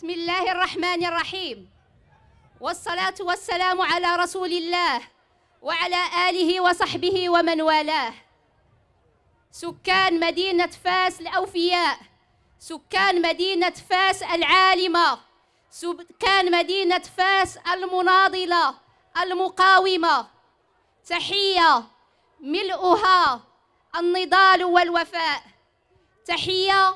بسم الله الرحمن الرحيم والصلاة والسلام على رسول الله وعلى آله وصحبه ومن والاه سكان مدينة فاس الأوفياء سكان مدينة فاس العالمة سكان مدينة فاس المناضلة المقاومة تحية ملؤها النضال والوفاء تحية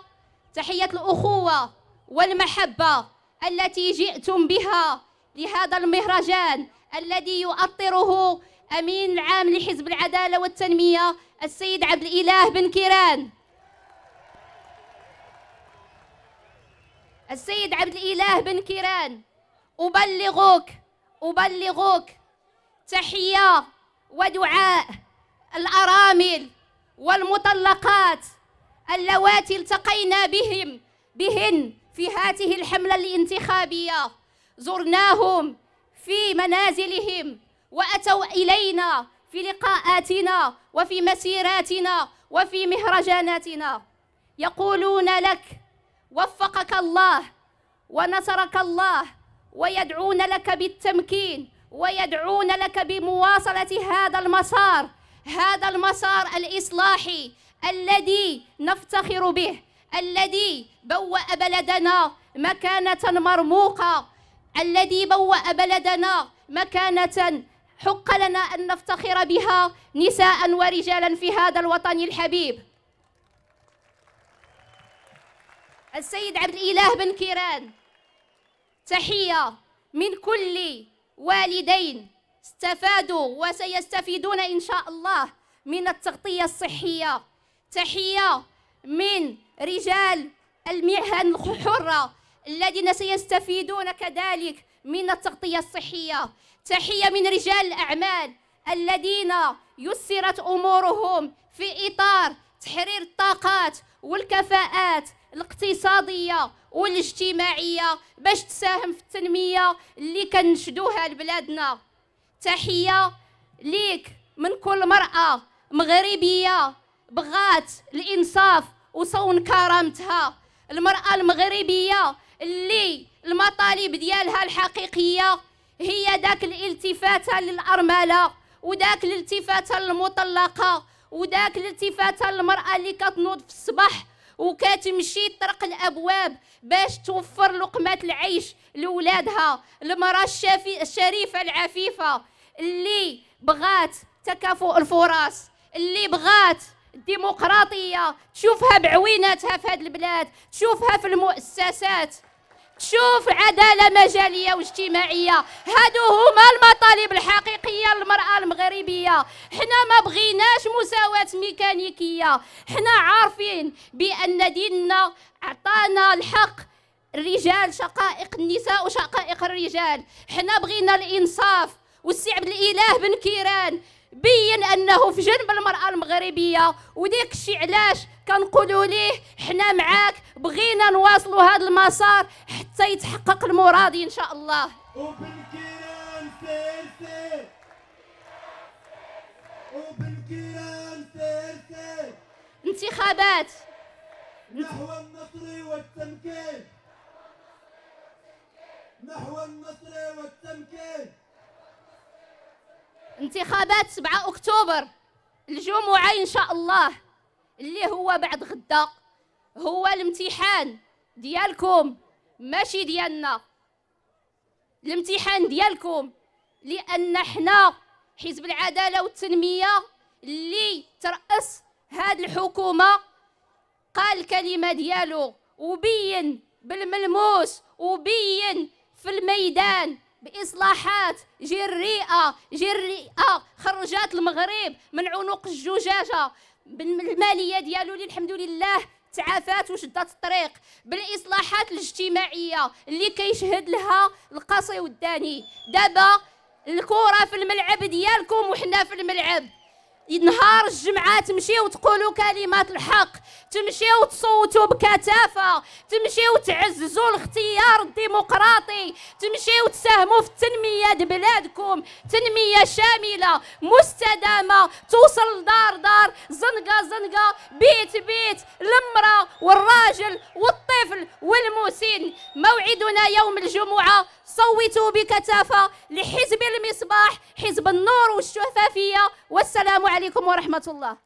تحية الأخوة والمحبة التي جئتم بها لهذا المهرجان الذي يؤطره أمين العام لحزب العدالة والتنمية السيد عبد الإله بن كيران السيد عبد الإله بن كيران أبلغك أبلغك تحية ودعاء الأرامل والمطلقات اللواتي التقينا بهم بهن في هذه الحملة الانتخابية زرناهم في منازلهم وأتوا إلينا في لقاءاتنا وفي مسيراتنا وفي مهرجاناتنا يقولون لك وفقك الله ونصرك الله ويدعون لك بالتمكين ويدعون لك بمواصلة هذا المسار هذا المسار الإصلاحي الذي نفتخر به الذي بوأ بلدنا مكانة مرموقة الذي بوأ بلدنا مكانة حق لنا أن نفتخر بها نساء ورجالا في هذا الوطن الحبيب السيد عبد الإله بن كيران تحية من كل والدين استفادوا وسيستفيدون إن شاء الله من التغطية الصحية تحية من رجال المهن الحرة الذين سيستفيدون كذلك من التغطية الصحية تحية من رجال الأعمال الذين يسرت أمورهم في إطار تحرير الطاقات والكفاءات الاقتصادية والاجتماعية باش تساهم في التنمية اللي كنشدوها لبلادنا تحية ليك من كل مرأة مغربية بغات الإنصاف وصون كرامتها المرأة المغربية اللي المطالب ديالها الحقيقية هي داك الالتفاتة للأرملة وداك الالتفاتة للمطلقة وداك الالتفاتة للمرأة اللي كتنوض في الصباح وكتمشي طرق الابواب باش توفر لقمه العيش لولادها المراه الشافي الشريفه العفيفه اللي بغات تكافؤ الفرص اللي بغات الديمقراطيه تشوفها بعويناتها في هذه البلاد تشوفها في المؤسسات تشوف عدالة مجالية واجتماعية هادو هما المطالب الحقيقية للمرأة المغربية حنا ما بغيناش مساواة ميكانيكية حنا عارفين بأن ديننا عطانا الحق الرجال شقائق النساء وشقائق الرجال حنا بغينا الإنصاف والسعب الإله بن كيران بين انه في جنب المراه المغربيه وديك الشيء علاش كنقولوا ليه حنا معاك بغينا نواصلوا هذا المسار حتى يتحقق المراد ان شاء الله سيرسي سيرسي انتخابات نحو النصر والتمكين نحو النصر والتمكين انتخابات 7 اكتوبر الجمعه ان شاء الله اللي هو بعد غدا هو الامتحان ديالكم ماشي ديالنا الامتحان ديالكم لان حنا حزب العداله والتنميه اللي ترأس هاد الحكومه قال الكلمه ديالو وبين بالملموس وبين في الميدان باصلاحات جريئه جريئه خرجات المغرب من عنق الزجاجه بالماليه ديالو اللي الحمد لله تعافات وشدات الطريق بالاصلاحات الاجتماعيه اللي كيشهد لها القصي والداني دابا الكره في الملعب ديالكم وحنا في الملعب نهار الجمعه تمشيو وتقولوا كلمات الحق تمشيو تصوتوا بكثافه تمشيو تعززوا الاختيار الديمقراطي تمشيو تساهموا في تنميه بلادكم تنميه شامله مستدامه توصل دار دار زنقه زنقه بيت بيت المراه والراجل والطفل والمسن موعدنا يوم الجمعه صوتوا بكثافه لحزب المصباح حزب النور والشفافيه والسلام عليكم ورحمه الله